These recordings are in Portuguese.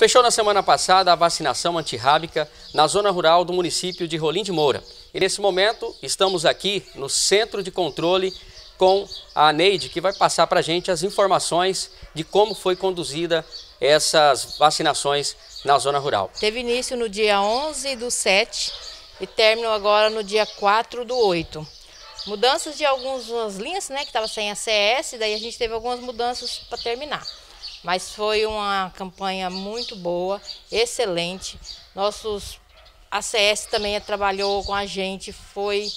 Fechou na semana passada a vacinação antirrábica na zona rural do município de Rolim de Moura. E nesse momento estamos aqui no Centro de Controle com a Neide, que vai passar para a gente as informações de como foi conduzida essas vacinações na zona rural. Teve início no dia 11 do 7 e término agora no dia 4 do 8. Mudanças de algumas linhas, né, que estava sem ACS. daí a gente teve algumas mudanças para terminar. Mas foi uma campanha muito boa, excelente. Nossos ACS também trabalhou com a gente, foi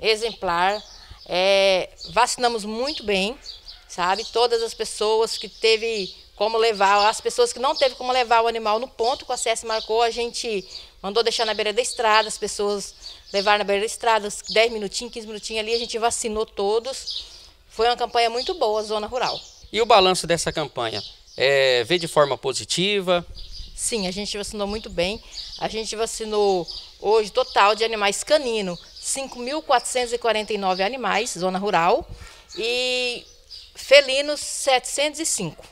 exemplar. É, vacinamos muito bem, sabe? Todas as pessoas que teve como levar, as pessoas que não teve como levar o animal no ponto que o ACS marcou, a gente mandou deixar na beira da estrada, as pessoas levaram na beira da estrada, 10 minutinhos, 15 minutinhos ali, a gente vacinou todos. Foi uma campanha muito boa, zona rural. E o balanço dessa campanha? é, vê de forma positiva? Sim, a gente vacinou muito bem. A gente vacinou hoje total de animais canino, 5.449 animais, zona rural, e felinos 705.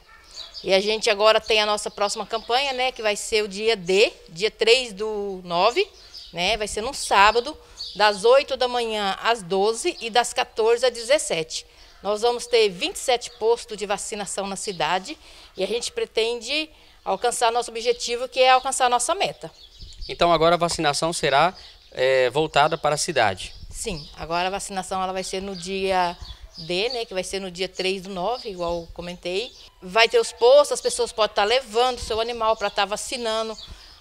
E a gente agora tem a nossa próxima campanha, né, que vai ser o dia D, dia 3 do 9, né? Vai ser no sábado, das 8 da manhã às 12 e das 14 às 17. Nós vamos ter 27 postos de vacinação na cidade e a gente pretende alcançar nosso objetivo, que é alcançar nossa meta. Então agora a vacinação será é, voltada para a cidade? Sim, agora a vacinação ela vai ser no dia D, né, que vai ser no dia 3 do 9, igual comentei. Vai ter os postos, as pessoas podem estar levando seu animal para estar vacinando.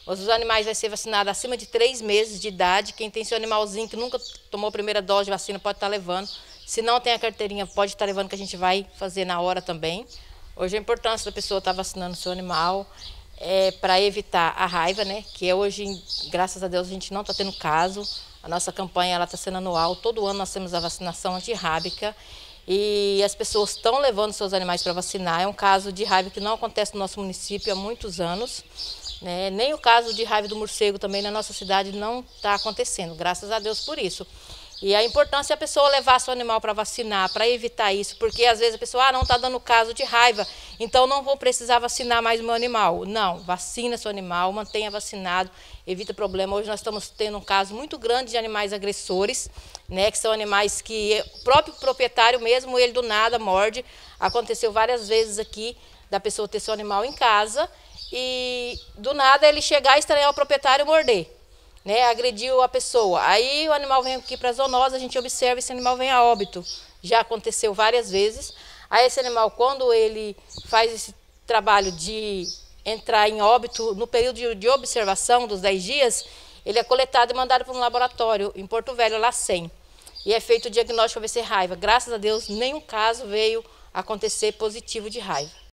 Os animais vão ser vacinados acima de 3 meses de idade. Quem tem seu animalzinho que nunca tomou a primeira dose de vacina pode estar levando. Se não tem a carteirinha, pode estar levando que a gente vai fazer na hora também. Hoje a importância da pessoa estar tá vacinando o seu animal é para evitar a raiva, né? Que é hoje, graças a Deus, a gente não está tendo caso. A nossa campanha ela está sendo anual. Todo ano nós temos a vacinação antirrábica e as pessoas estão levando seus animais para vacinar. É um caso de raiva que não acontece no nosso município há muitos anos. Né? Nem o caso de raiva do morcego também na nossa cidade não está acontecendo. Graças a Deus por isso. E a importância é a pessoa levar seu animal para vacinar, para evitar isso, porque às vezes a pessoa ah, não está dando caso de raiva, então não vou precisar vacinar mais meu animal. Não, vacina seu animal, mantenha vacinado, evita problema. Hoje nós estamos tendo um caso muito grande de animais agressores, né, que são animais que o próprio proprietário mesmo, ele do nada morde. Aconteceu várias vezes aqui da pessoa ter seu animal em casa e do nada ele chegar, estranhar o proprietário e morder né, agrediu a pessoa. Aí o animal vem aqui para a zoonose, a gente observa esse animal vem a óbito. Já aconteceu várias vezes. Aí esse animal, quando ele faz esse trabalho de entrar em óbito, no período de observação dos 10 dias, ele é coletado e mandado para um laboratório em Porto Velho, lá 100. E é feito o diagnóstico de é raiva. Graças a Deus, nenhum caso veio acontecer positivo de raiva.